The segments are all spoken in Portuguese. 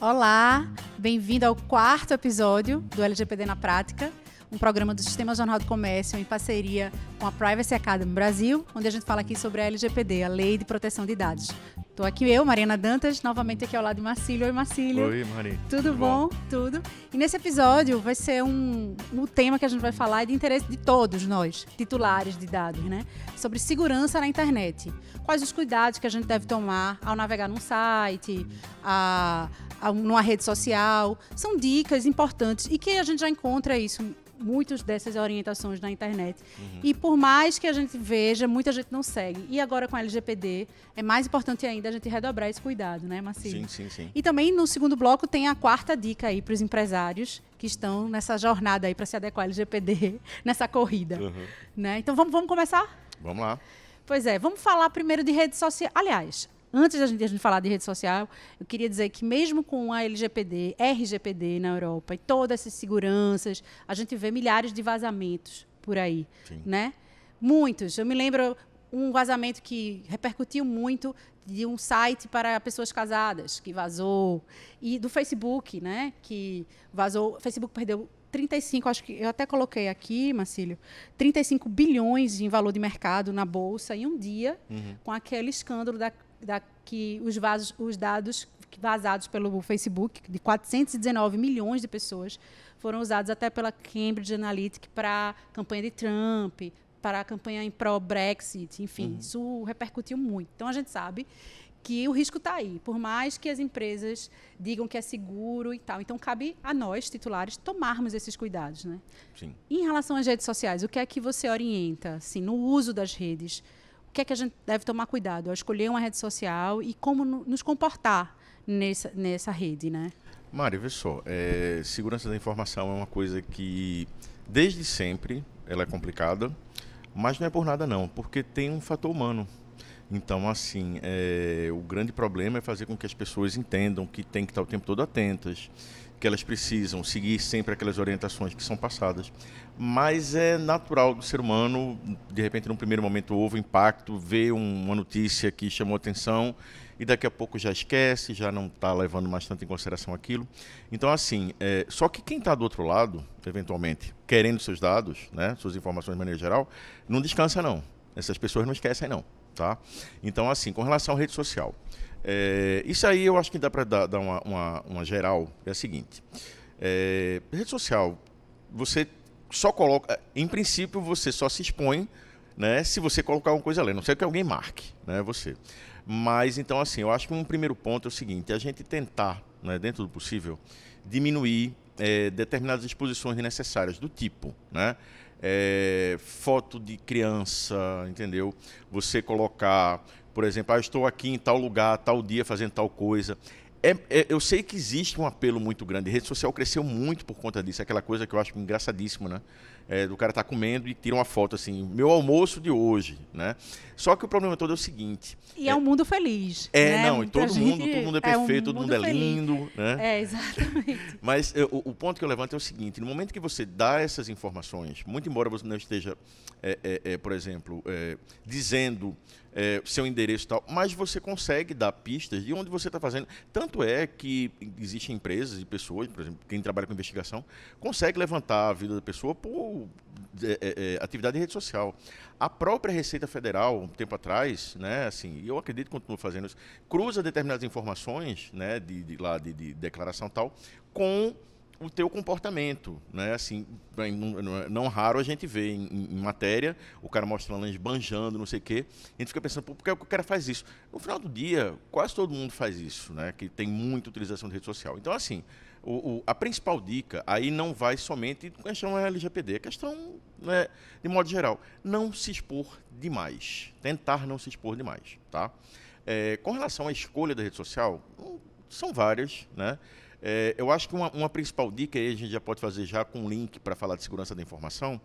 Olá, bem-vindo ao quarto episódio do LGPD na Prática, um programa do Sistema Jornal do Comércio em parceria com a Privacy Academy Brasil, onde a gente fala aqui sobre a LGPD, a Lei de Proteção de Dados. Estou aqui eu, Mariana Dantas, novamente aqui ao lado de Marcílio. Oi, Marcílio. Oi, Mari. Tudo, Tudo bom? bom? Tudo. E nesse episódio vai ser um, um tema que a gente vai falar é de interesse de todos nós, titulares de dados, né? Sobre segurança na internet. Quais os cuidados que a gente deve tomar ao navegar num site, a numa rede social. São dicas importantes e que a gente já encontra é isso muitas dessas orientações na internet. Uhum. E por mais que a gente veja, muita gente não segue. E agora com a LGPD, é mais importante ainda a gente redobrar esse cuidado, né, Marcinho? Sim, sim, sim. E também no segundo bloco tem a quarta dica aí para os empresários que estão nessa jornada aí para se adequar à LGPD, nessa corrida. Uhum. Né? Então vamos, vamos começar? Vamos lá. Pois é, vamos falar primeiro de rede social. Aliás, antes da gente, gente falar de rede social, eu queria dizer que mesmo com a LGPD, RGPD na Europa e todas essas seguranças, a gente vê milhares de vazamentos por aí, Sim. né? Muitos. Eu me lembro um vazamento que repercutiu muito de um site para pessoas casadas que vazou e do Facebook, né? Que vazou. O Facebook perdeu 35, acho que eu até coloquei aqui, Marcílio, 35 bilhões em valor de mercado na bolsa em um dia uhum. com aquele escândalo da da, que os, vasos, os dados vazados pelo Facebook, de 419 milhões de pessoas, foram usados até pela Cambridge Analytica para a campanha de Trump, para a campanha em pró-Brexit, enfim, uhum. isso repercutiu muito. Então a gente sabe que o risco está aí, por mais que as empresas digam que é seguro e tal. Então cabe a nós, titulares, tomarmos esses cuidados, né? Sim. Em relação às redes sociais, o que é que você orienta, assim, no uso das redes? que é que a gente deve tomar cuidado ao é escolher uma rede social e como nos comportar nessa, nessa rede, né? Mário, vê só, é, segurança da informação é uma coisa que desde sempre ela é complicada, mas não é por nada não, porque tem um fator humano. Então, assim, é, o grande problema é fazer com que as pessoas entendam que tem que estar o tempo todo atentas, que elas precisam seguir sempre aquelas orientações que são passadas. Mas é natural do ser humano, de repente, num primeiro momento, houve impacto, vê uma notícia que chamou atenção e daqui a pouco já esquece, já não está levando mais tanto em consideração aquilo. Então, assim, é, só que quem está do outro lado, eventualmente, querendo seus dados, né, suas informações de maneira geral, não descansa, não. Essas pessoas não esquecem, não. Tá? Então, assim, com relação à rede social. É, isso aí eu acho que dá para dar, dar uma, uma, uma, geral. É o seguinte: é, rede social, você só coloca. Em princípio, você só se expõe né, se você colocar uma coisa ali. Não sei que alguém marque né, você. Mas então, assim, eu acho que um primeiro ponto é o seguinte: a gente tentar, né, dentro do possível, diminuir é, determinadas exposições necessárias do tipo, né? É, foto de criança, entendeu? Você colocar por exemplo, ah, estou aqui em tal lugar, tal dia, fazendo tal coisa. É, é, eu sei que existe um apelo muito grande. A rede social cresceu muito por conta disso. É aquela coisa que eu acho engraçadíssima, né? É, do cara tá comendo e tira uma foto assim, meu almoço de hoje, né? Só que o problema todo é o seguinte. E é, um é mundo feliz. É, né? não, e todo gente, mundo, todo mundo é, é perfeito, um todo mundo, é lindo, né? É, exatamente. Mas eu, o, ponto que eu levanto é o seguinte: no momento que você dá essas informações, muito embora você não esteja, por exemplo, dizendo é, seu endereço e tal, mas você consegue dar pistas de onde você está fazendo. Tanto é que existem empresas e pessoas, por exemplo, quem trabalha com investigação, consegue levantar a vida da pessoa por é, é, é atividade em rede social. A própria Receita Federal, um tempo atrás, né, assim, eu acredito que continua fazendo isso, cruza determinadas informações, né, de, de lá de, de declaração tal, com o teu comportamento, né? Assim, é, não raro a gente vê em, em matéria o cara mostrando, banjando, não sei o quê. A gente fica pensando, por que o cara faz isso? No final do dia, quase todo mundo faz isso, né? Que tem muita utilização de rede social. Então, assim, o, o, a principal dica aí não vai somente com questão é LGPD, a questão né, de modo geral, não se expor demais, tentar não se expor demais, tá? É, com relação à escolha da rede social, hum, são várias, né? É, eu acho que uma, uma, principal dica, e a gente já pode fazer já com um link para falar de segurança da informação,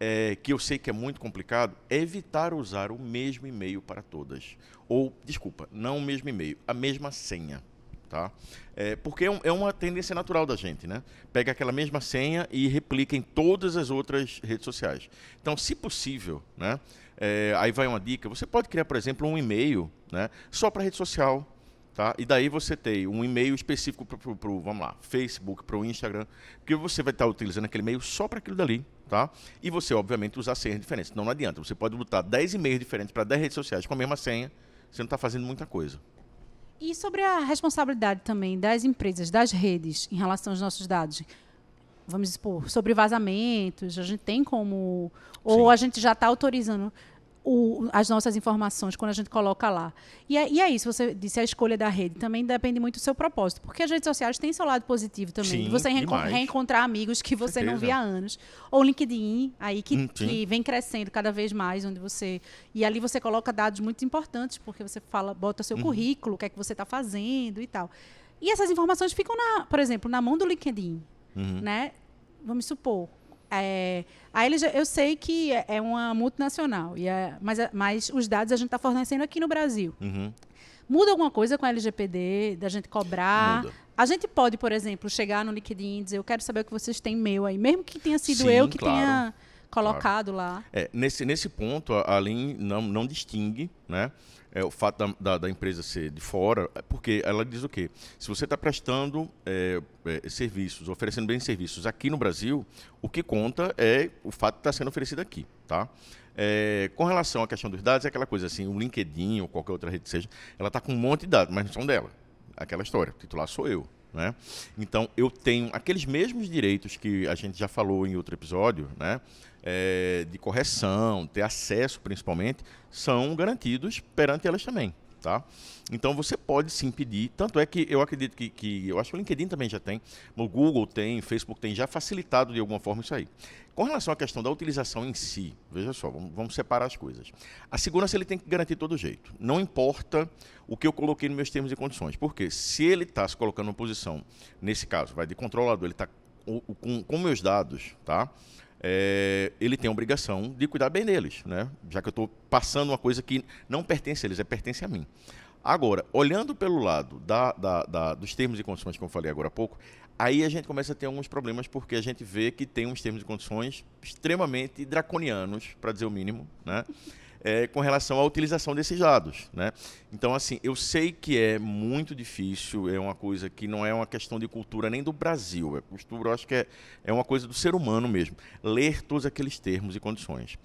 é, que eu sei que é muito complicado, é evitar usar o mesmo e-mail para todas. Ou, desculpa, não o mesmo e-mail, a mesma senha. Tá? É, porque é, é, uma tendência natural da gente, né? Pega aquela mesma senha e replica em todas as outras redes sociais. Então, se possível, né? É, aí vai uma dica. Você pode criar, por exemplo, um e-mail, né? Só para rede social, Tá? E daí você tem um e-mail específico para o, vamos lá, Facebook, para o Instagram, que você vai estar utilizando aquele e-mail só para aquilo dali, tá? E você, obviamente, usar senhas diferentes. Não, não adianta. Você pode botar 10 e-mails diferentes para 10 redes sociais com a mesma senha, você não está fazendo muita coisa. E sobre a responsabilidade também das empresas, das redes, em relação aos nossos dados? Vamos expor, sobre vazamentos, a gente tem como. Ou Sim. a gente já está autorizando o, as nossas informações quando a gente coloca lá. E, é, e é você disse a escolha da rede, também depende muito do seu propósito, porque as redes sociais têm seu lado positivo também. Sim, você reenco demais. reencontrar amigos que você não via há anos. Ou LinkedIn, aí que, hum, que, vem crescendo cada vez mais, onde você. E ali você coloca dados muito importantes, porque você fala, bota seu uhum. currículo, o que é que você está fazendo e tal. E essas informações ficam, na, por exemplo, na mão do LinkedIn. Uhum. Né? Vamos supor, é, a LG, eu sei que é, é uma multinacional, e é, mas, é, mas os dados a gente está fornecendo aqui no Brasil. Uhum. Muda alguma coisa com a LGPD, da gente cobrar? Muda. A gente pode, por exemplo, chegar no LinkedIn e dizer, eu quero saber o que vocês têm meu aí, mesmo que tenha sido Sim, eu que claro. tenha colocado claro. lá. É, nesse, nesse ponto, a, Aline não, não distingue né, é, o fato da, da, da, empresa ser de fora, é porque ela diz o quê? Se você está prestando é, é, serviços, oferecendo bens e serviços aqui no Brasil, o que conta é o fato de estar tá sendo oferecido aqui. Tá? É, com relação à questão dos dados, é aquela coisa assim, o LinkedIn ou qualquer outra rede seja, ela está com um monte de dados, mas não são dela. Aquela história, o titular sou eu. Né? Então, eu tenho aqueles mesmos direitos que a gente já falou em outro episódio, né? é, de correção, ter acesso principalmente, são garantidos perante elas também. Tá? Então você pode sim pedir, tanto é que eu acredito que, que eu acho que o LinkedIn também já tem, o Google tem, o Facebook tem, já facilitado de alguma forma isso aí. Com relação à questão da utilização em si, veja só, vamos, vamos separar as coisas. A segurança ele tem que garantir todo jeito. Não importa o que eu coloquei nos meus termos e condições, porque se ele está se colocando em posição, nesse caso, vai de controlador, ele está com, com meus dados, tá? é, ele tem a obrigação de cuidar bem deles, né? já que eu estou passando uma coisa que não pertence a eles, é pertence a mim. Agora, olhando pelo lado da, da, da, dos termos e condições, que eu falei agora há pouco, aí a gente começa a ter alguns problemas, porque a gente vê que tem uns termos e condições extremamente draconianos, para dizer o mínimo, né? é, com relação à utilização desses dados. Né? Então, assim, eu sei que é muito difícil, é uma coisa que não é uma questão de cultura nem do Brasil. É acho que é, é uma coisa do ser humano mesmo. Ler todos aqueles termos e condições.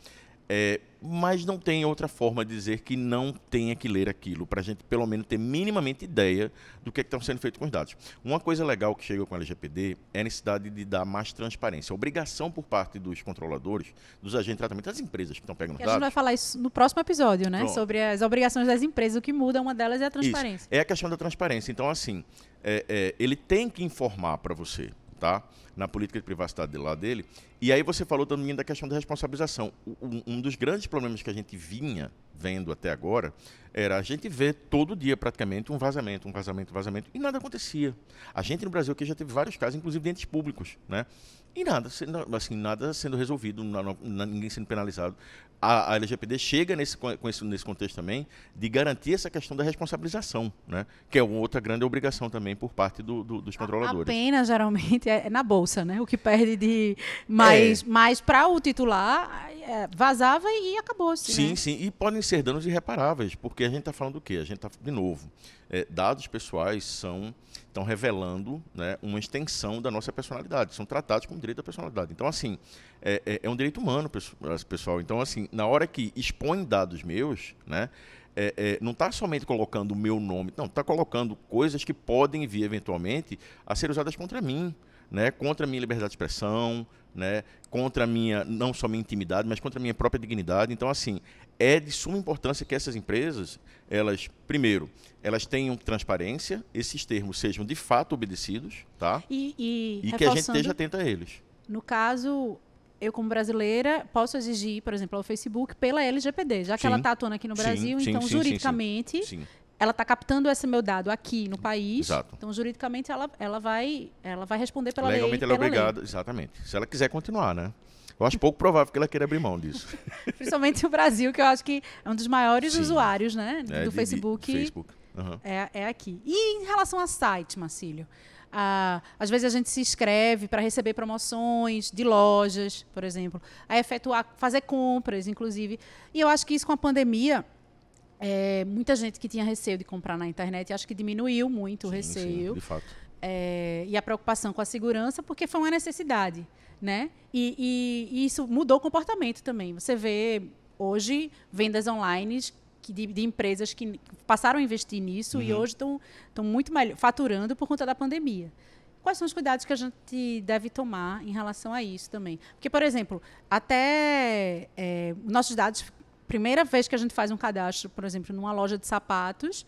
É, mas não tem outra forma de dizer que não tenha que ler aquilo, para a gente pelo menos ter minimamente ideia do que é está sendo feito com os dados. Uma coisa legal que chega com o LGPD é a necessidade de dar mais transparência, obrigação por parte dos controladores, dos agentes de tratamento, das empresas que estão pegando que os dados. A gente vai falar isso no próximo episódio, né? Pronto. Sobre as obrigações das empresas, o que muda, uma delas é a transparência. Isso. É a questão da transparência. Então, assim, é, é ele tem que informar para você tá? na política de privacidade de lá dele. E aí você falou também da questão da responsabilização. Um, um, dos grandes problemas que a gente vinha vendo até agora era a gente ver todo dia praticamente um vazamento, um vazamento, um vazamento, e nada acontecia. A gente no Brasil aqui já teve vários casos, inclusive de entes públicos, né? E nada assim, nada sendo resolvido, ninguém sendo penalizado a, a LGPD chega nesse, com esse, nesse contexto também de garantir essa questão da responsabilização, né? que é outra grande obrigação também por parte do, do, dos controladores. A pena, geralmente, é, é na bolsa, né? o que perde de mais, é. mais para o titular, é, vazava e acabou. Sim, né? sim, e podem ser danos irreparáveis, porque a gente está falando do quê? A gente está, de novo, é, dados pessoais são estão revelando né, uma extensão da nossa personalidade, são tratados como direito da personalidade. Então, assim, é, é, é um direito humano, pessoal. Então, assim, na hora que expõe dados meus, né, é, é, não está somente colocando o meu nome, não, está colocando coisas que podem vir eventualmente a ser usadas contra mim né, contra a minha liberdade de expressão, né, contra a minha, não só minha intimidade, mas contra a minha própria dignidade. Então, assim, é de suma importância que essas empresas, elas, primeiro, elas tenham transparência, esses termos sejam de fato obedecidos, tá? E, e, e que a gente esteja atento a eles. No caso, eu como brasileira posso exigir, por exemplo, ao Facebook pela LGPD, já que sim. ela está atuando aqui no Brasil, sim, então sim, juridicamente ela está captando esse meu dado aqui no país. Exato. Então, juridicamente, ela, ela, vai, ela vai responder pela Legalmente lei. Legalmente, ela é obrigada, exatamente. Se ela quiser continuar, né? Eu acho pouco provável que ela queira abrir mão disso. Principalmente o Brasil, que eu acho que é um dos maiores Sim. usuários né, é, do é, de, Facebook. De Facebook. Uhum. É, é aqui. E em relação a site, Marcílio? Ah, às vezes a gente se inscreve para receber promoções de lojas, por exemplo, a efetuar, fazer compras, inclusive. E eu acho que isso com a pandemia é, muita gente que tinha receio de comprar na internet, acho que diminuiu muito sim, o receio. Sim, de fato. É, e a preocupação com a segurança, porque foi uma necessidade, né? E, e, e, isso mudou o comportamento também. Você vê hoje vendas online de, de empresas que passaram a investir nisso uhum. e hoje estão muito melhor, faturando por conta da pandemia quais são os cuidados que a gente deve tomar em relação a isso também. Porque, por exemplo, até é, nossos dados primeira vez que a gente faz um cadastro, por exemplo, numa loja de sapatos,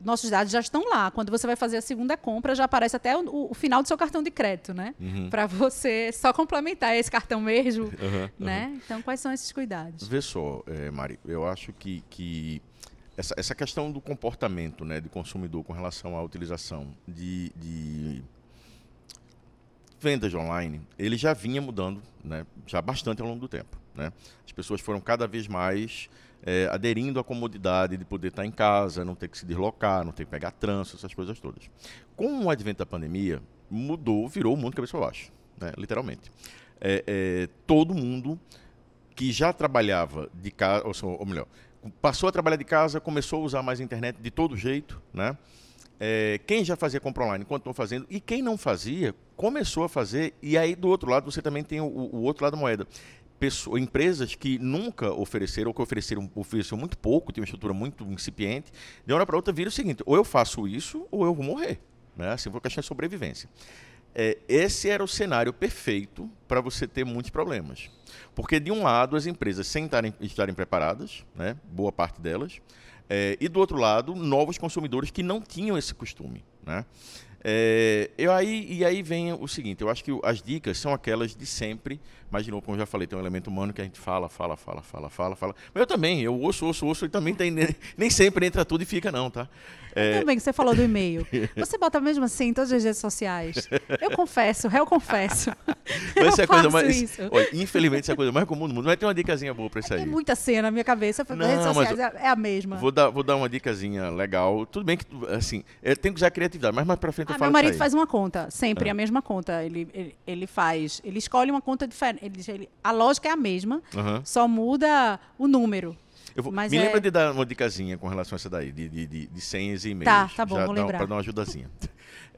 nossos dados já estão lá. Quando você vai fazer a segunda compra, já aparece até o, o final do seu cartão de crédito, né? Uhum. Para você só complementar esse cartão mesmo, uhum, né? Uhum. Então, quais são esses cuidados? Vê só, é, Mari, eu acho que, que essa, essa questão do comportamento né, do consumidor com relação à utilização de, de vendas online, ele já vinha mudando né, já bastante ao longo do tempo. Né? As pessoas foram cada vez mais é, aderindo à comodidade de poder estar em casa, não ter que se deslocar, não ter que pegar trânsito, essas coisas todas. Com o advento da pandemia, mudou, virou o mundo cabeça para baixo, né? literalmente. É, é, todo mundo que já trabalhava de casa, ou, ou, melhor, passou a trabalhar de casa, começou a usar mais a internet de todo jeito, né? É, quem já fazia compra online, enquanto estão fazendo, e quem não fazia, começou a fazer, e aí do outro lado você também tem o, o outro lado da moeda pessoas, empresas que nunca ofereceram, ou que ofereceram, ofereceram muito pouco, tem uma estrutura muito incipiente, de uma hora para outra vira o seguinte: ou eu faço isso, ou eu vou morrer. Né? Assim, vou questão de sobrevivência. É, esse era o cenário perfeito para você ter muitos problemas. Porque, de um lado, as empresas sem tarem, estarem, preparadas, né? boa parte delas, é, e do outro lado, novos consumidores que não tinham esse costume. Né? É, eu aí, e aí vem o seguinte: eu acho que as dicas são aquelas de sempre mas, de novo, como eu já falei, tem um elemento humano que a gente fala, fala, fala, fala, fala, fala. Mas eu também, eu ouço, ouço, ouço, e também tem, nem sempre entra tudo e fica, não, tá? É... Também que você falou do e-mail. Você bota mesmo assim em todas as redes sociais. Eu confesso, réu confesso. Mas eu isso é coisa mais. Isso. Olha, infelizmente, isso é a coisa mais comum do mundo. Mas tem uma dicasinha boa pra isso é é aí. Tem muita cena na minha cabeça. Não, redes sociais é, é a mesma. Vou dar, vou dar uma dicasinha legal. Tudo bem que, assim, tem que usar criatividade, mas mais pra frente ah, eu falo. Meu marido faz uma conta, sempre a mesma conta. Ele, ele, ele faz. Ele escolhe uma conta diferente ele ele, a lógica é a mesma, uhum. só muda o número. Vou, me é... lembra de dar uma dicasinha com relação a essa daí, de, de, de, de senhas e e-mails. Tá, tá bom, já vou dá, lembrar. Para dar uma ajudazinha.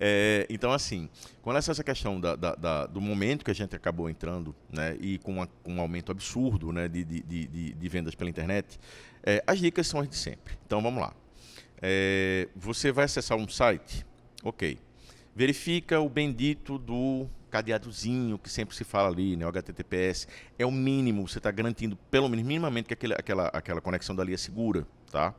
É, então, assim, com relação a essa questão da, da, da, do momento que a gente acabou entrando, né, e com, uma, com um aumento absurdo né, de, de, de, de vendas pela internet, é, as dicas são as de sempre. Então, vamos lá. É, você vai acessar um site, ok. Verifica o bendito do cadeadozinho que sempre se fala ali, né? O HTTPS é o mínimo, você está garantindo pelo menos minimamente que aquele, aquela, aquela conexão dali é segura, tá?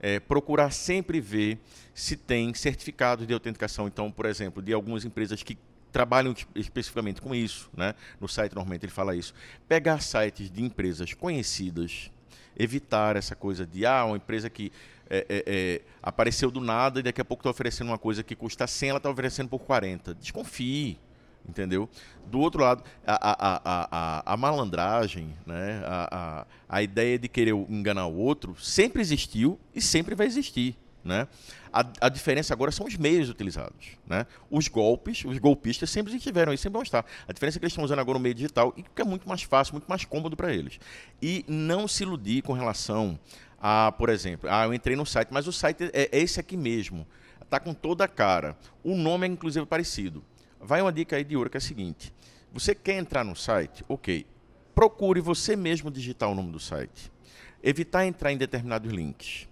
É, procurar sempre ver se tem certificados de autenticação. Então, por exemplo, de algumas empresas que trabalham especificamente com isso, né? No site normalmente ele fala isso. Pegar sites de empresas conhecidas, evitar essa coisa de ah, uma empresa que é, é, é, apareceu do nada e daqui a pouco está oferecendo uma coisa que custa 100, ela está oferecendo por 40. Desconfie entendeu? Do outro lado, a, a, a, a, malandragem, né? a, a, a ideia de querer enganar o outro sempre existiu e sempre vai existir. Né? A, a, diferença agora são os meios utilizados. Né? Os golpes, os golpistas sempre estiveram e sempre vão estar. A diferença é que eles estão usando agora o meio digital e que é muito mais fácil, muito mais cômodo para eles. E não se iludir com relação a, por exemplo, ah, eu entrei no site, mas o site é, é esse aqui mesmo. Está com toda a cara. O nome é inclusive parecido vai uma dica aí de ouro que é a seguinte: você quer entrar no site? Ok. Procure você mesmo digitar o nome do site. Evitar entrar em determinados links.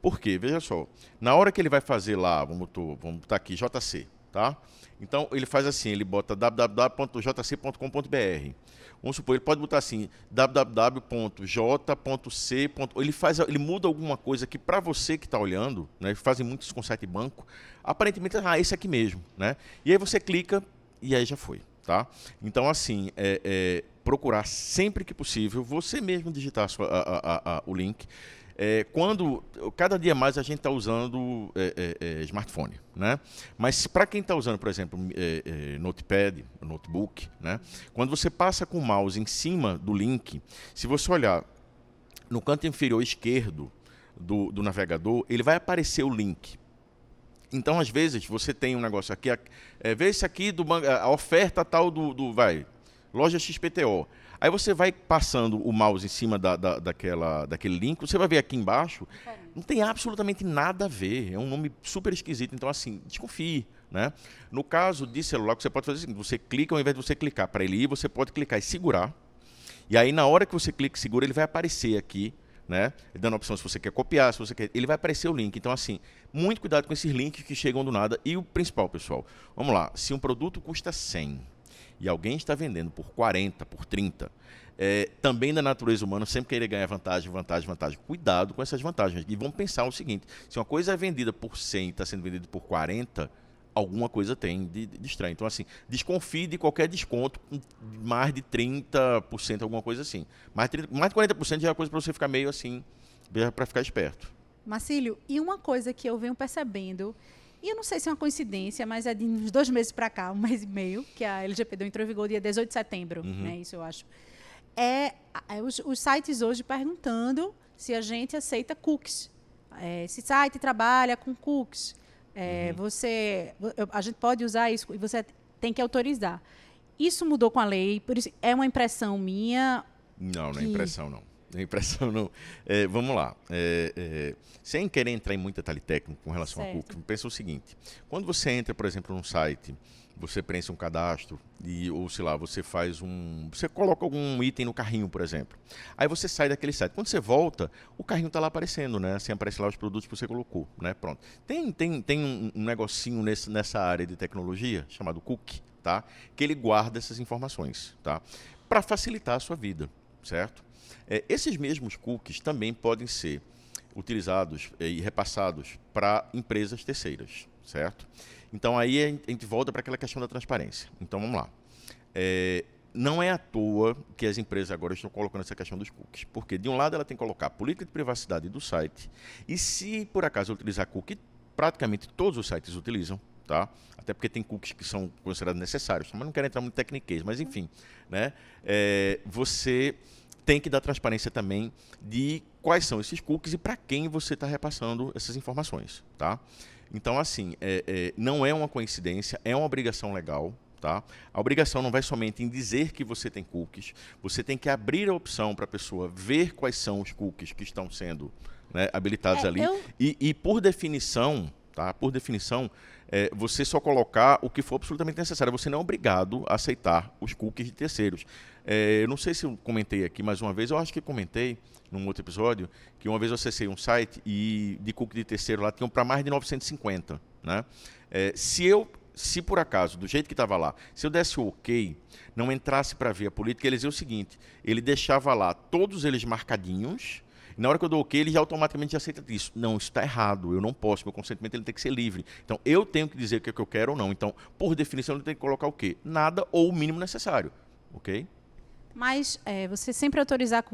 Por quê? Veja só. Na hora que ele vai fazer lá, vamos, vamos botar aqui, JC, tá? Então ele faz assim, ele bota www.jc.com.br vamos supor, ele pode botar assim, www.j.c. Ele faz, ele muda alguma coisa que para você que está olhando, né, fazem muitos com site banco, aparentemente, ah, esse aqui mesmo, né? E aí você clica e aí já foi, tá? Então, assim, é, é procurar sempre que possível, você mesmo digitar a sua, a, a, o link, é, quando cada dia mais a gente está usando é, é, é, smartphone, né? Mas para quem está usando, por exemplo, é, notepad, notebook, né? Quando você passa com o mouse em cima do link, se você olhar no canto inferior esquerdo do, do navegador, ele vai aparecer o link. Então, às vezes, você tem um negócio aqui, é, vê esse aqui, do, a oferta tal do, do vai, loja XPTO. Aí você vai passando o mouse em cima da, da, daquela, daquele link, você vai ver aqui embaixo, não tem absolutamente nada a ver. É um nome super esquisito. Então, assim, desconfie. Né? No caso de celular, você pode fazer assim: você clica, ao invés de você clicar para ele ir, você pode clicar e segurar. E aí, na hora que você clica e segura, ele vai aparecer aqui, né? Dando a opção se você quer copiar, se você quer. Ele vai aparecer o link. Então, assim, muito cuidado com esses links que chegam do nada. E o principal, pessoal, vamos lá: se um produto custa 100 e alguém está vendendo por 40, por 30, é, também da na natureza humana sempre querer ganhar vantagem, vantagem, vantagem. Cuidado com essas vantagens. E vamos pensar o seguinte: se uma coisa é vendida por 100 e está sendo vendida por 40, alguma coisa tem de, de estranho. Então, assim, desconfie de qualquer desconto de mais de 30%, alguma coisa assim. Mais, 30, mais de 40% já é coisa para você ficar meio assim, para ficar esperto. Marcílio, e uma coisa que eu venho percebendo e eu não sei se é uma coincidência, mas é de uns dois meses para cá, um mês e meio, que a LGPD entrou em vigor dia 18 de setembro, uhum. né? Isso eu acho. É, é os, os, sites hoje perguntando se a gente aceita cookies. É, esse site trabalha com cookies. É, uhum. Você, a gente pode usar isso e você tem que autorizar. Isso mudou com a lei, por isso é uma impressão minha. Não, não é impressão não. Deu impressão não. É, vamos lá. É, é, sem querer entrar em muito detalhe técnico com relação certo. a cookie, pensa o seguinte: quando você entra, por exemplo, num site, você preenche um cadastro e ou sei lá, você faz um, você coloca algum item no carrinho, por exemplo. Aí você sai daquele site. Quando você volta, o carrinho está lá aparecendo, né? Assim aparece lá os produtos que você colocou, né? Pronto. Tem tem tem um, um negocinho nesse, nessa área de tecnologia chamado cookie, tá? Que ele guarda essas informações, tá? Para facilitar a sua vida, certo? É, esses mesmos cookies também podem ser utilizados é, e repassados para empresas terceiras, certo? Então aí a gente volta para aquela questão da transparência. Então vamos lá. É, não é à toa que as empresas agora estão colocando essa questão dos cookies, porque de um lado ela tem que colocar a política de privacidade do site e se por acaso utilizar cookie, praticamente todos os sites utilizam, Tá? Até porque tem cookies que são considerados necessários, mas não quero entrar muito em mas enfim, né? É, você tem que dar transparência também de quais são esses cookies e para quem você está repassando essas informações, tá? Então, assim, é, é, não é uma coincidência, é uma obrigação legal, tá? A obrigação não vai somente em dizer que você tem cookies, você tem que abrir a opção para a pessoa ver quais são os cookies que estão sendo né, habilitados é, ali. Eu... E, e, por definição, tá? Por definição, é, você só colocar o que for absolutamente necessário. Você não é obrigado a aceitar os cookies de terceiros. É, eu não sei se eu comentei aqui mais uma vez, eu acho que comentei num outro episódio, que uma vez eu acessei um site e de cookie de terceiro lá tinham para mais de 950, né? É, se eu se por acaso, do jeito que estava lá, se eu desse o ok, não entrasse para ver a política, ele dizia o seguinte: ele deixava lá todos eles marcadinhos, na hora que eu dou ok, ele já automaticamente aceita isso. Não, está errado, eu não posso, meu consentimento ele tem que ser livre. Então, eu tenho que dizer o que, é que eu quero ou não. Então, por definição, ele tem que colocar o quê? Nada ou o mínimo necessário, ok? Mas é, você sempre autorizar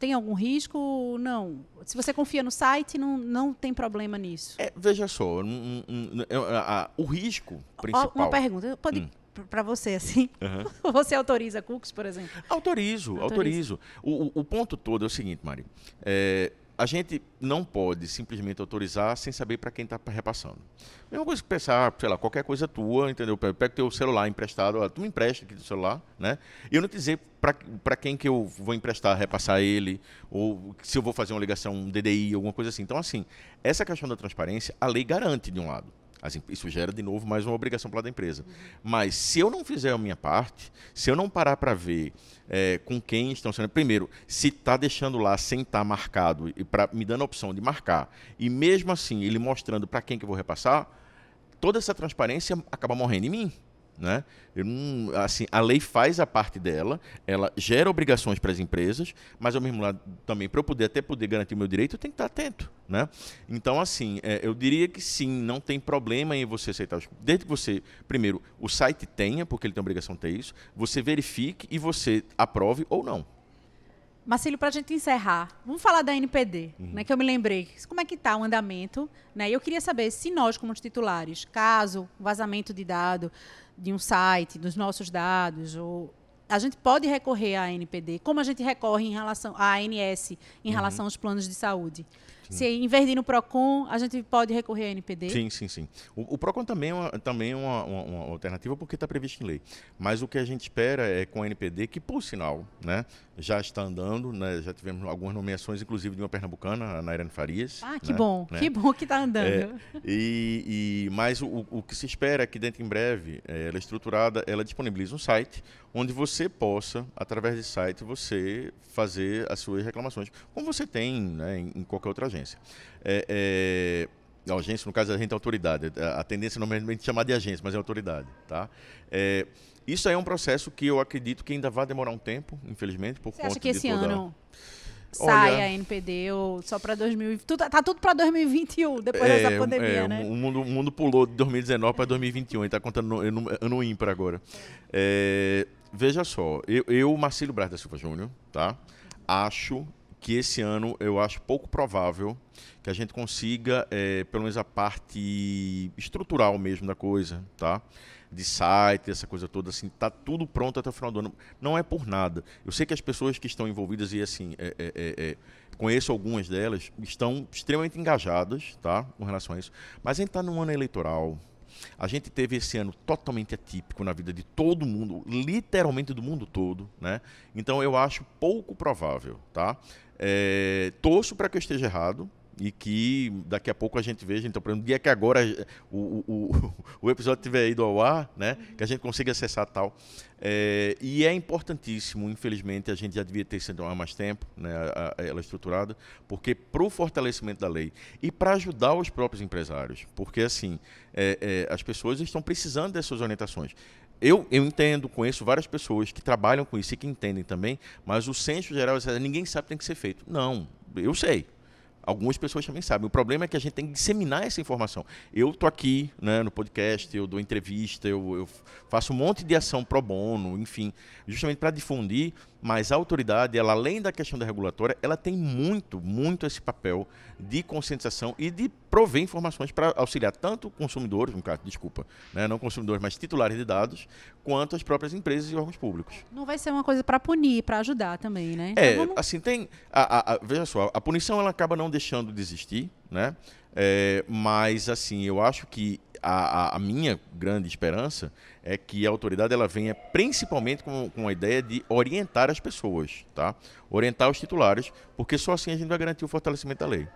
tem algum risco? Não. Se você confia no site, não, não tem problema nisso. É, veja só, um, um, um, a, a, o risco principal. Uma pergunta. Pode, hum para você, assim? Uhum. Você autoriza cookies, por exemplo? Autorizo, autorizo. autorizo. O, o, ponto todo é o seguinte, Mari. É, a gente não pode simplesmente autorizar sem saber para quem está repassando. é uma coisa que pensar, ah, sei lá, qualquer coisa tua, entendeu? Pega teu celular emprestado, ó, tu me empresta aqui do celular, né? Eu não te dizer para quem que eu vou emprestar, repassar ele, ou se eu vou fazer uma ligação, um DDI, alguma coisa assim. Então, assim, essa questão da transparência, a lei garante de um lado. Assim, isso gera, de novo, mais uma obrigação para a empresa. Mas se eu não fizer a minha parte, se eu não parar para ver é, com quem estão sendo. Primeiro, se está deixando lá sem estar tá marcado e pra, me dando a opção de marcar, e mesmo assim ele mostrando para quem que eu vou repassar, toda essa transparência acaba morrendo em mim. Né? Assim, a lei faz a parte dela, ela gera obrigações para as empresas, mas ao mesmo lado também para eu poder até poder garantir meu direito, eu tenho que estar atento, né? Então, assim, é, eu diria que sim, não tem problema em você aceitar, os, desde que você, primeiro, o site tenha, porque ele tem obrigação de ter isso, você verifique e você aprove ou não. Marcílio, para a gente encerrar, vamos falar da NPD, uhum. né, que eu me lembrei. Como é que está o andamento? Né? Eu queria saber se nós, como titulares, caso vazamento de dado, de um site, dos nossos dados, ou a gente pode recorrer à NPD, como a gente recorre em relação à ANS em uhum. relação aos planos de saúde. Sim. Se em vez de ir no PROCON, a gente pode recorrer à NPD? Sim, sim, sim. O, o PROCON também é, uma, também é uma, uma, uma alternativa porque está previsto em lei. Mas o que a gente espera é com a NPD, que por sinal né, já está andando, né, já tivemos algumas nomeações, inclusive de uma pernambucana, a Nairane Farias. Ah, que né, bom, né? que bom que está andando. É, e, e, mas o, o que se espera é que dentro em breve, é, ela é estruturada, ela disponibiliza um site onde você possa, através desse site, você fazer as suas reclamações, como você tem né, em, em qualquer outra agência. É, é, agência, no caso, a gente é autoridade. A tendência normalmente é chamar de agência, mas é autoridade. Tá? É, isso aí é um processo que eu acredito que ainda vai demorar um tempo, infelizmente, por Você conta acha que esse toda... ano saia Olha, a NPD ou só para 2020. Está tá tudo para 2021, depois é, dessa pandemia, é, né? O mundo, o mundo pulou de 2019 para 2021, está contando ano ímpar agora. É, veja só, eu, eu Marcelo Braz da Silva Júnior, tá? Acho que esse ano eu acho pouco provável que a gente consiga, é, pelo menos a parte estrutural mesmo da coisa, tá? De site, essa coisa toda, assim, tá tudo pronto até o final do ano. Não é por nada. Eu sei que as pessoas que estão envolvidas, e assim, é, é, é, é conheço algumas delas, estão extremamente engajadas, tá? Com relação a isso. Mas a gente está num ano eleitoral. A gente teve esse ano totalmente atípico na vida de todo mundo, literalmente do mundo todo, né? Então eu acho pouco provável, tá? É, torço para que eu esteja errado, e que daqui a pouco a gente veja, então, por exemplo, dia que agora o, o, o episódio tiver ido ao ar, né, que a gente consiga acessar tal. É, e é importantíssimo, infelizmente, a gente já devia ter sido há mais tempo, né, ela é estruturada, porque para o fortalecimento da lei e para ajudar os próprios empresários, porque assim, é, é, as pessoas estão precisando dessas orientações eu, eu entendo, conheço várias pessoas que trabalham com isso e que entendem também, mas o senso geral, é ninguém sabe que tem que ser feito. Não, eu sei. Algumas pessoas também sabem. O problema é que a gente tem que disseminar essa informação. Eu estou aqui né, no podcast, eu dou entrevista, eu, eu, faço um monte de ação pro bono, enfim, justamente para difundir mas a autoridade, ela além da questão da regulatória, ela tem muito, muito esse papel de conscientização e de prover informações para auxiliar tanto consumidores, no caso, desculpa, né, não consumidores, mas titulares de dados, quanto as próprias empresas e órgãos públicos. Não vai ser uma coisa para punir, para ajudar também, né? Então é, vamos... assim, tem... A, a, a, veja só, a punição ela acaba não deixando de existir, né? É, mas, assim, eu acho que a, a, minha grande esperança é que a autoridade ela venha principalmente com, com a ideia de orientar as pessoas, tá? Orientar os titulares, porque só assim a gente vai garantir o fortalecimento da lei.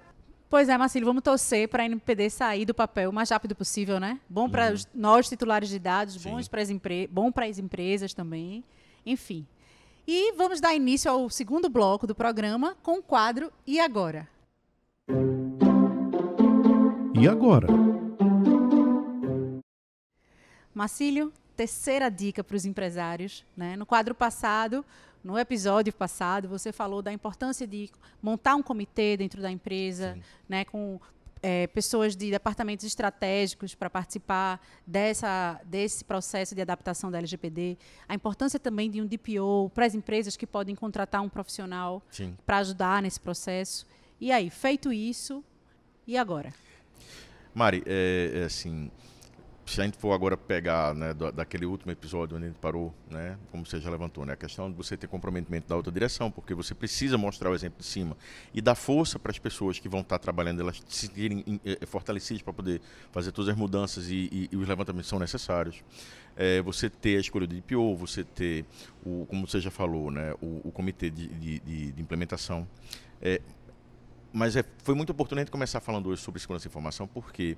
Pois é, Marcílio, vamos torcer para a NPD sair do papel o mais rápido possível, né? Bom para uhum. nós, titulares de dados, bons para as empre... bom para as empresas também, enfim. E vamos dar início ao segundo bloco do programa com o quadro E Agora? E agora? Marcílio, terceira dica para os empresários. Né? No quadro passado, no episódio passado, você falou da importância de montar um comitê dentro da empresa, né, com é, pessoas de departamentos estratégicos para participar dessa, desse processo de adaptação da LGPD. A importância também de um DPO para as empresas que podem contratar um profissional para ajudar nesse processo. E aí, feito isso, e agora? Mari, é, é assim, se a gente for agora pegar né, daquele último episódio onde a gente parou, né, como você já levantou, né, a questão de você ter comprometimento da outra direção, porque você precisa mostrar o exemplo de cima e dar força para as pessoas que vão estar trabalhando, elas se sentirem eh, fortalecidas para poder fazer todas as mudanças e, e, e os levantamentos são necessários. É, você ter a escolha do IPO, você ter, o, como você já falou, né, o, o comitê de, de, de implementação. É, mas é, foi muito oportuno a gente começar falando hoje sobre segurança e informação, porque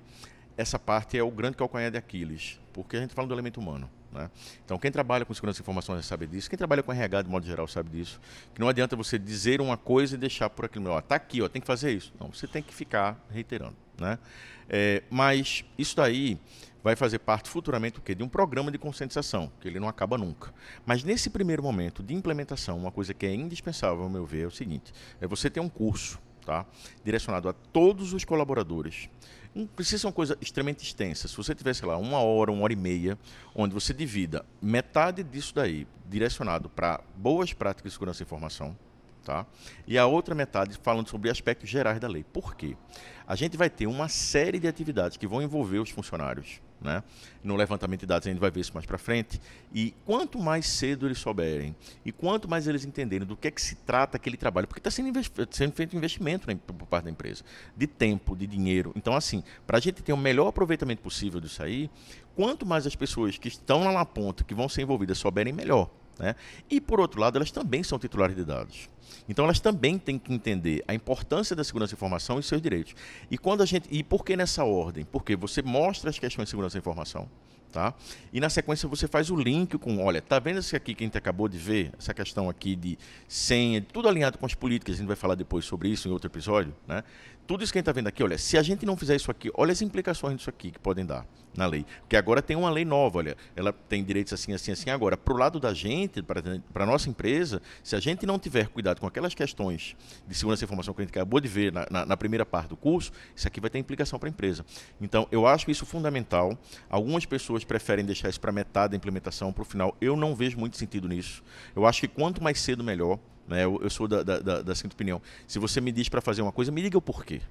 essa parte é o grande calcanhar de Aquiles, porque a gente fala do elemento humano. Né? Então, quem trabalha com segurança de informações sabe disso, quem trabalha com RH de modo geral sabe disso, que não adianta você dizer uma coisa e deixar por aquilo, ó, tá aqui, ó, tem que fazer isso. Não, você tem que ficar reiterando. Né? É, mas isso daí vai fazer parte futuramente o quê? de um programa de conscientização, que ele não acaba nunca. Mas nesse primeiro momento de implementação, uma coisa que é indispensável, ao meu ver, é o seguinte: é você ter um curso tá? direcionado a todos os colaboradores não hum, precisa ser uma coisa extremamente extensa. Se você tiver, sei lá, uma hora, uma hora e meia, onde você divida metade disso daí direcionado para boas práticas de segurança e informação, Tá? E a outra metade falando sobre aspectos gerais da lei. Por quê? A gente vai ter uma série de atividades que vão envolver os funcionários. Né? No levantamento de dados, a gente vai ver isso mais para frente. E quanto mais cedo eles souberem e quanto mais eles entenderem do que é que se trata aquele trabalho, porque está sendo, sendo, feito investimento né, por parte da empresa, de tempo, de dinheiro. Então, assim, para a gente ter o melhor aproveitamento possível disso aí, quanto mais as pessoas que estão lá na ponta, que vão ser envolvidas, souberem melhor. Né? E, por outro lado, elas também são titulares de dados. Então, elas também têm que entender a importância da segurança da informação e seus direitos. E, quando a gente, e por que nessa ordem? Porque você mostra as questões de segurança da informação. Tá? E na sequência você faz o link com, olha, tá vendo isso aqui que a gente acabou de ver, essa questão aqui de senha, tudo alinhado com as políticas, a gente vai falar depois sobre isso em outro episódio, né? Tudo isso que a gente está vendo aqui, olha, se a gente não fizer isso aqui, olha as implicações disso aqui que podem dar na lei. Porque agora tem uma lei nova, olha, ela tem direitos assim, assim, assim. Agora, para o lado da gente, para a nossa empresa, se a gente não tiver cuidado com aquelas questões de segurança e informação que a gente acabou de ver na, na, na primeira parte do curso, isso aqui vai ter implicação para a empresa. Então, eu acho isso fundamental. Algumas pessoas preferem deixar isso para metade da implementação, para o final. Eu não vejo muito sentido nisso. Eu acho que quanto mais cedo, melhor. Né? Eu, eu sou da, da, da, da seguinte opinião. Se você me diz para fazer uma coisa, me diga o porquê.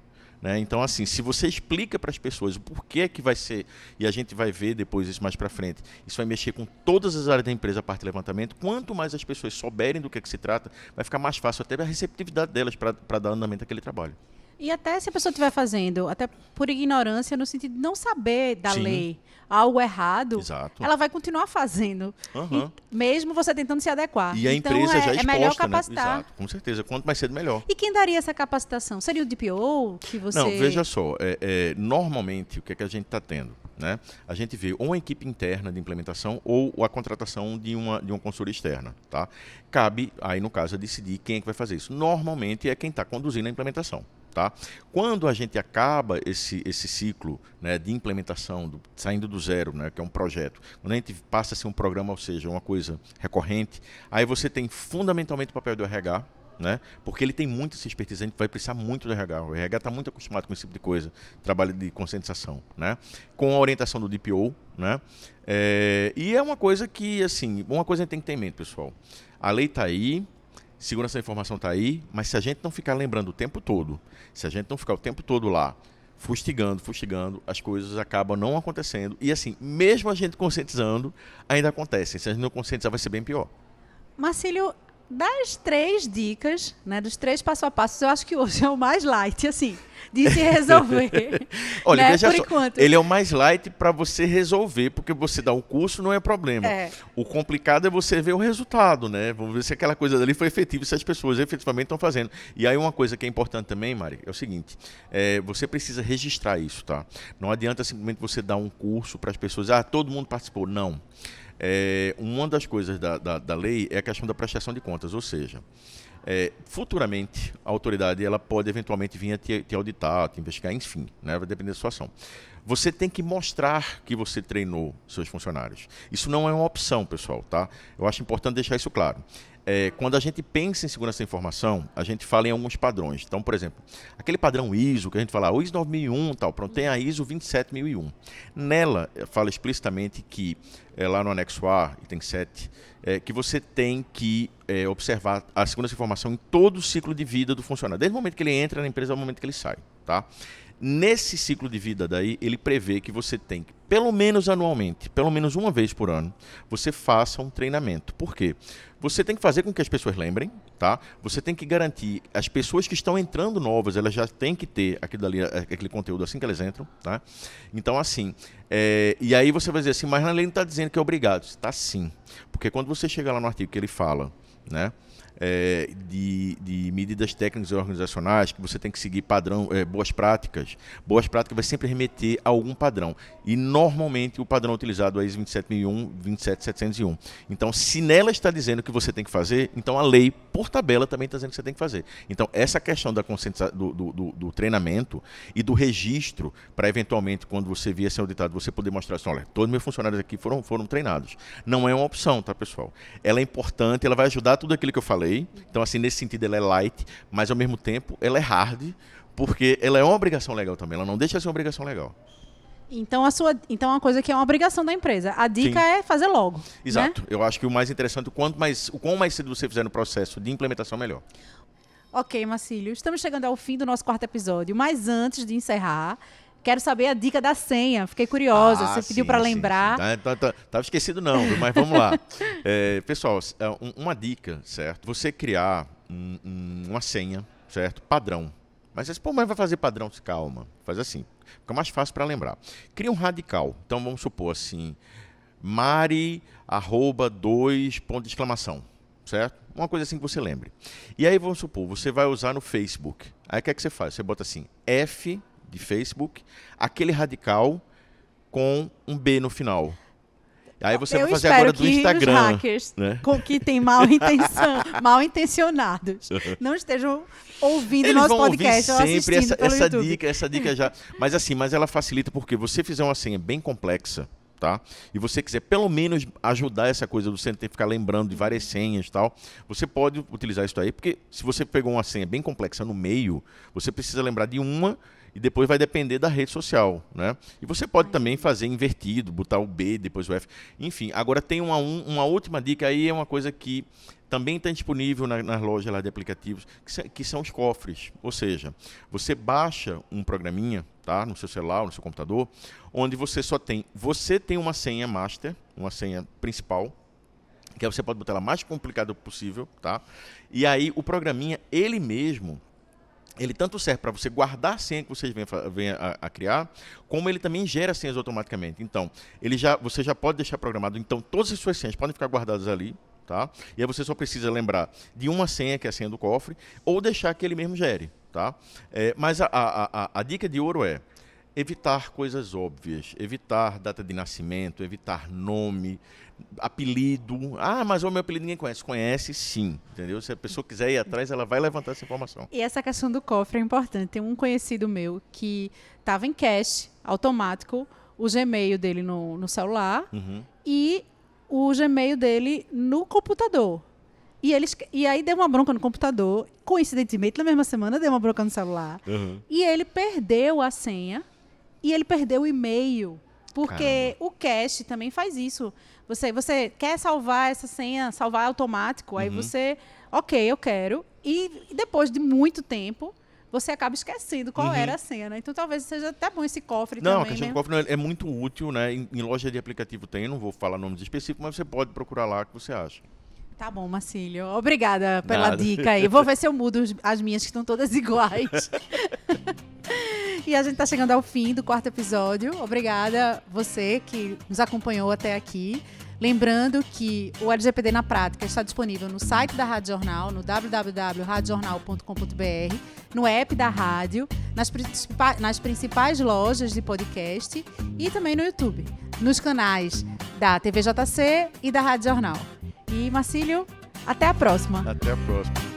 Né? Então, assim, se você explica para as pessoas o porquê que vai ser, e a gente vai ver depois isso mais para frente, isso vai mexer com todas as áreas da empresa a parte de levantamento. Quanto mais as pessoas souberem do que, é que se trata, vai ficar mais fácil até a receptividade delas para dar andamento àquele trabalho. E até se a pessoa estiver fazendo, até por ignorância, no sentido de não saber da Sim. lei algo errado, Exato. ela vai continuar fazendo. Uhum. mesmo você tentando se adequar. E a então, empresa é, já exposta, é melhor né? capacitar. Né? Exato, com certeza. Quanto mais cedo, melhor. E quem daria essa capacitação? Seria o DPO que você... Não, veja só. É, é, normalmente, o que, é que a gente está tendo? Né? A gente vê ou uma equipe interna de implementação ou a contratação de uma, de uma consultora externa. Tá? Cabe, aí no caso, a decidir quem é que vai fazer isso. Normalmente é quem está conduzindo a implementação. Tá? Quando a gente acaba esse, esse ciclo né, de implementação, do, saindo do zero, né, que é um projeto, quando a gente passa a ser um programa, ou seja, uma coisa recorrente, aí você tem fundamentalmente o papel do RH, né? Porque ele tem muito esse expertise, a gente vai precisar muito do RH. O RH está muito acostumado com esse tipo de coisa, trabalho de conscientização, né? Com a orientação do DPO, né? É, e é uma coisa que, assim, uma coisa a gente tem que ter em mente, pessoal. A lei está aí, segurança da informação está aí, mas se a gente não ficar lembrando o tempo todo, se a gente não ficar o tempo todo lá fustigando, fustigando, as coisas acabam não acontecendo. E assim, mesmo a gente conscientizando, ainda acontecem. Se a gente não conscientizar, vai ser bem pior. Marcílio, das três dicas, né, dos três passo a passo, eu acho que hoje é o mais light, assim, de se resolver. Olha, né, veja só, enquanto. ele é o mais light para você resolver, porque você dá o curso não é problema. É. O complicado é você ver o resultado, né? Vamos ver se aquela coisa dali foi efetiva, se as pessoas efetivamente estão fazendo. E aí uma coisa que é importante também, Mari, é o seguinte, é, você precisa registrar isso, tá? Não adianta simplesmente você dar um curso para as pessoas, ah, todo mundo participou. Não. Não. É, uma das coisas da, da, da, lei é a questão da prestação de contas, ou seja, é, futuramente a autoridade ela pode eventualmente vir a te, te auditar, te investigar, enfim, né, vai depender da situação. Você tem que mostrar que você treinou seus funcionários. Isso não é uma opção, pessoal, tá? Eu acho importante deixar isso claro é, quando a gente pensa em segurança da informação, a gente fala em alguns padrões. Então, por exemplo, aquele padrão ISO que a gente fala, ah, o ISO 9001 tal, pronto, tem a ISO 27001. Nela, fala explicitamente que, é, lá no anexo A, item 7, é, que você tem que é, observar a segurança da informação em todo o ciclo de vida do funcionário, desde o momento que ele entra na empresa ao momento que ele sai. Tá? Nesse ciclo de vida daí, ele prevê que você tem que, pelo menos anualmente, pelo menos uma vez por ano, você faça um treinamento. Por quê? Você tem que fazer com que as pessoas lembrem, tá? Você tem que garantir as pessoas que estão entrando novas, elas já têm que ter aquilo dali eh, aquele conteúdo assim que elas entram, tá? Então, assim, é, e aí você vai dizer assim, mas Nalene está dizendo que é obrigado. Está sim. Porque quando você chega lá no artigo que ele fala né? É, de, de, medidas técnicas e organizacionais que você tem que seguir padrão, é, boas práticas. Boas práticas vai sempre remeter a algum padrão. E normalmente o padrão utilizado é ISO 27001, 27701. Então, se nela está dizendo que você tem que fazer, então a lei, por tabela, também está dizendo que você tem que fazer. Então, essa questão da conscientização do, do, do, do treinamento e do registro, para eventualmente, quando você vier ser auditado, você poder mostrar assim: olha, todos meus funcionários aqui foram, foram treinados. Não é uma opção, tá, pessoal? Ela é importante, ela vai ajudar estudar tudo aquilo que eu falei. Então, assim, nesse sentido, ela é light, mas ao mesmo tempo ela é hard, porque ela é uma obrigação legal também. Ela não deixa de ser uma obrigação legal. Então, a sua, então, uma coisa que é uma obrigação da empresa. A dica Sim. é fazer logo. Né? Exato. Né? Eu acho que o mais interessante, o quanto mais, o quanto mais cedo você fizer no processo de implementação, melhor. Ok, Marcílio, estamos chegando ao fim do nosso quarto episódio, mas antes de encerrar, Quero saber a dica da senha. Fiquei curiosa. Ah, Você pediu para lembrar. Sim. Tá, tá, tá, tava esquecido não, mas vamos lá. É, pessoal, é, uma dica, certo? Você criar um, um, uma senha, certo? Padrão. Mas você pô, mas vai fazer padrão? Calma, faz assim. Fica mais fácil para lembrar. Cria um radical. Então vamos supor assim, Mari arroba dois ponto de exclamação, certo? Uma coisa assim que você lembre. E aí vamos supor, você vai usar no Facebook. Aí o que é que você faz? Você bota assim F de Facebook, aquele radical com um B no final. Aí você eu vai fazer agora do Instagram. Os hackers né? com que tem mal intenção, mal intencionados, não estejam ouvindo Eles nosso podcast. Ouvir sempre essa, essa dica, essa dica já. Mas assim, mas ela facilita porque você fizer uma senha bem complexa. Tá? E você quiser pelo menos ajudar essa coisa do você ter que ficar lembrando de várias senhas e tal, você pode utilizar isso aí, porque se você pegou uma senha bem complexa no meio, você precisa lembrar de uma e depois vai depender da rede social, né? E você pode também fazer invertido, botar o B, depois o F. Enfim, agora tem uma, uma última dica aí, é uma coisa que também está disponível na, nas lojas lá de aplicativos, que, que, são os cofres. Ou seja, você baixa um programinha, tá? No seu celular, no seu computador, onde você só tem... Você tem uma senha master, uma senha principal, que você pode botar ela mais complicada possível, tá? E aí o programinha, ele mesmo ele tanto serve para você guardar a senha que vocês vêm a, a, criar, como ele também gera senhas automaticamente. Então, ele já, você já pode deixar programado. Então, todas as suas senhas podem ficar guardadas ali. Tá? E aí você só precisa lembrar de uma senha, que é a senha do cofre, ou deixar que ele mesmo gere. Tá? É, mas a, a, a dica de ouro é evitar coisas óbvias, evitar data de nascimento, evitar nome, apelido. Ah, mas o meu apelido ninguém conhece. Conhece sim, entendeu? Se a pessoa quiser ir atrás, ela vai levantar essa informação. E essa questão do cofre é importante. Tem um conhecido meu que estava em cache automático, o Gmail dele no, no celular uhum. e o Gmail dele no computador. E, eles, e aí deu uma bronca no computador, coincidentemente na mesma semana deu uma bronca no celular. Uhum. E ele perdeu a senha e ele perdeu o e-mail. Porque Caramba. o cache também faz isso. Você, você quer salvar essa senha, salvar automático, aí uhum. você, ok, eu quero. E, depois de muito tempo, você acaba esquecendo qual uhum. era a cena. Né? Então talvez seja até bom esse cofre não, também. Não, a questão do né? cofre é, é muito útil, né? Em, em, loja de aplicativo tem, não vou falar nomes específicos, mas você pode procurar lá o que você acha. Tá bom, Marcílio. Obrigada pela Nada. dica aí. Vou ver se eu mudo as minhas que estão todas iguais. E a gente está chegando ao fim do quarto episódio. Obrigada você que nos acompanhou até aqui. Lembrando que o LGPD na prática está disponível no site da Rádio Jornal, no www.radiojornal.com.br, no app da rádio, nas, nas principais lojas de podcast e também no YouTube, nos canais da TVJC e da Rádio Jornal. E Marcílio, até a próxima. Até a próxima.